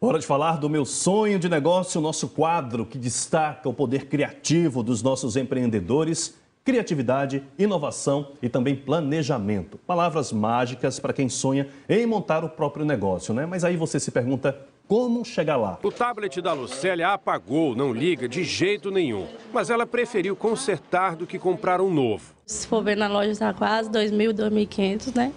Hora de falar do meu sonho de negócio, nosso quadro que destaca o poder criativo dos nossos empreendedores, criatividade, inovação e também planejamento. Palavras mágicas para quem sonha em montar o próprio negócio, né? Mas aí você se pergunta como chegar lá. O tablet da Lucélia apagou, não liga de jeito nenhum. Mas ela preferiu consertar do que comprar um novo. Se for ver na loja, está quase 2.000, 2.500, né?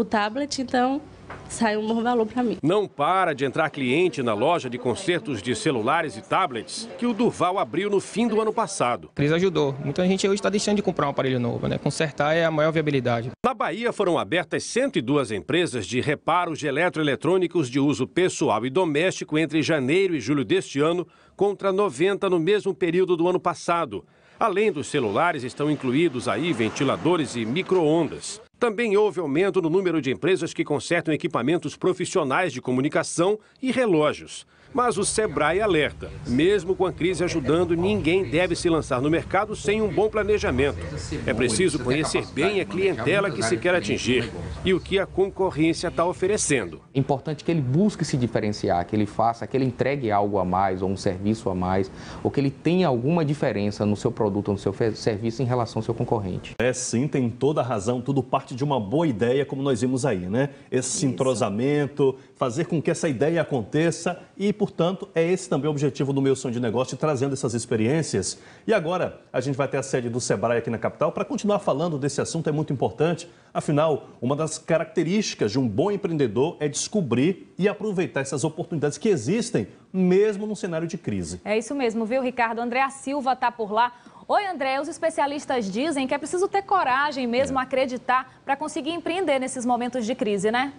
o tablet, então saiu um bom valor para mim. Não para de entrar cliente na loja de consertos de celulares e tablets que o Durval abriu no fim do ano passado. Cris ajudou. Muita gente hoje está deixando de comprar um aparelho novo, né? Consertar é a maior viabilidade. Na Bahia foram abertas 102 empresas de reparos de eletroeletrônicos de uso pessoal e doméstico entre janeiro e julho deste ano, contra 90 no mesmo período do ano passado. Além dos celulares, estão incluídos aí ventiladores e micro-ondas. Também houve aumento no número de empresas que consertam equipamentos profissionais de comunicação e relógios. Mas o Sebrae alerta: mesmo com a crise ajudando, ninguém deve se lançar no mercado sem um bom planejamento. É preciso conhecer bem a clientela que se quer atingir e o que a concorrência está oferecendo. É importante que ele busque se diferenciar, que ele faça, que ele entregue algo a mais ou um serviço a mais, ou que ele tenha alguma diferença no seu produto ou no seu serviço em relação ao seu concorrente. É sim, tem toda a razão, tudo parte de uma boa ideia, como nós vimos aí, né? Esse Isso. entrosamento, fazer com que essa ideia aconteça e, por portanto, é esse também o objetivo do meu sonho de negócio, trazendo essas experiências. E agora a gente vai ter a sede do Sebrae aqui na capital para continuar falando desse assunto, é muito importante. Afinal, uma das características de um bom empreendedor é descobrir e aproveitar essas oportunidades que existem, mesmo num cenário de crise. É isso mesmo, viu, Ricardo? Andréa Silva está por lá. Oi, André, os especialistas dizem que é preciso ter coragem mesmo, é. acreditar, para conseguir empreender nesses momentos de crise, né?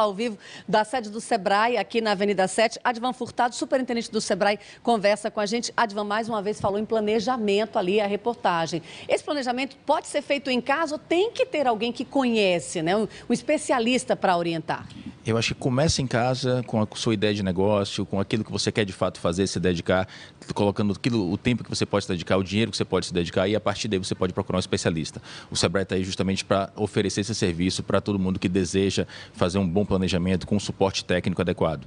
ao vivo da sede do Sebrae, aqui na Avenida 7. Advan Furtado, superintendente do Sebrae, conversa com a gente. Advan, mais uma vez, falou em planejamento ali, a reportagem. Esse planejamento pode ser feito em casa ou tem que ter alguém que conhece, né? um, um especialista para orientar? Eu acho que começa em casa com a sua ideia de negócio, com aquilo que você quer de fato fazer, se dedicar, colocando aquilo, o tempo que você pode se dedicar, o dinheiro que você pode se dedicar e a partir daí você pode procurar um especialista. O Sebrae está aí justamente para oferecer esse serviço para todo mundo que deseja fazer um bom planejamento com um suporte técnico adequado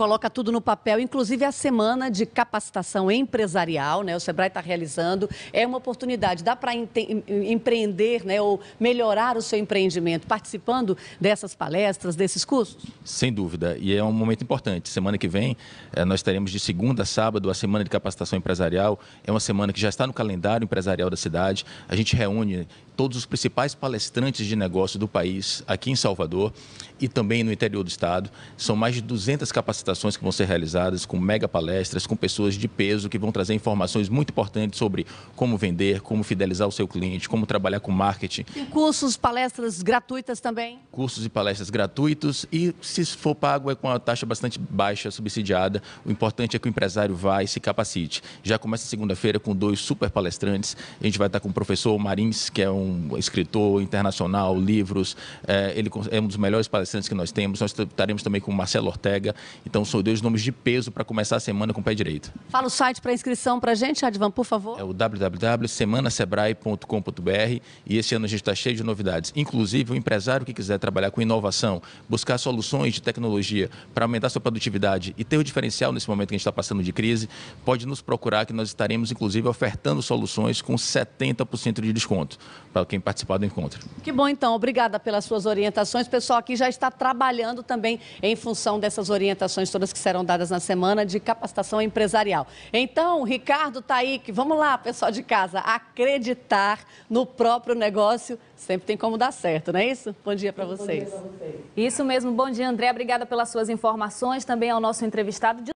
coloca tudo no papel, inclusive a semana de capacitação empresarial, né? O Sebrae está realizando. É uma oportunidade, dá para empreender, né? Ou melhorar o seu empreendimento participando dessas palestras, desses cursos? Sem dúvida, e é um momento importante. Semana que vem eh, nós teremos de segunda a sábado a semana de capacitação empresarial. É uma semana que já está no calendário empresarial da cidade. A gente reúne todos os principais palestrantes de negócio do país aqui em Salvador e também no interior do estado. São mais de 200 capacitações que vão ser realizadas com mega palestras, com pessoas de peso que vão trazer informações muito importantes sobre como vender, como fidelizar o seu cliente, como trabalhar com marketing. E cursos, palestras gratuitas também? Cursos e palestras gratuitos e se for pago é com uma taxa bastante baixa, subsidiada. O importante é que o empresário vá e se capacite. Já começa segunda-feira com dois super palestrantes. A gente vai estar com o professor Marins, que é um um escritor internacional, livros. É, ele é um dos melhores palestrantes que nós temos. Nós estaremos também com o Marcelo Ortega. Então, são dois nomes de peso para começar a semana com o pé direito. Fala o site para inscrição para a gente, Advan, por favor. É o www.semanasebrae.com.br. E esse ano a gente está cheio de novidades. Inclusive, o empresário que quiser trabalhar com inovação, buscar soluções de tecnologia para aumentar sua produtividade e ter o diferencial nesse momento que a gente está passando de crise, pode nos procurar que nós estaremos, inclusive, ofertando soluções com 70% de desconto para quem participar do encontro. Que bom, então. Obrigada pelas suas orientações. O pessoal aqui já está trabalhando também em função dessas orientações todas que serão dadas na semana de capacitação empresarial. Então, Ricardo, Taíque, vamos lá, pessoal de casa, acreditar no próprio negócio sempre tem como dar certo, não é isso? Bom dia para vocês. vocês. Isso mesmo. Bom dia, André. Obrigada pelas suas informações, também ao nosso entrevistado.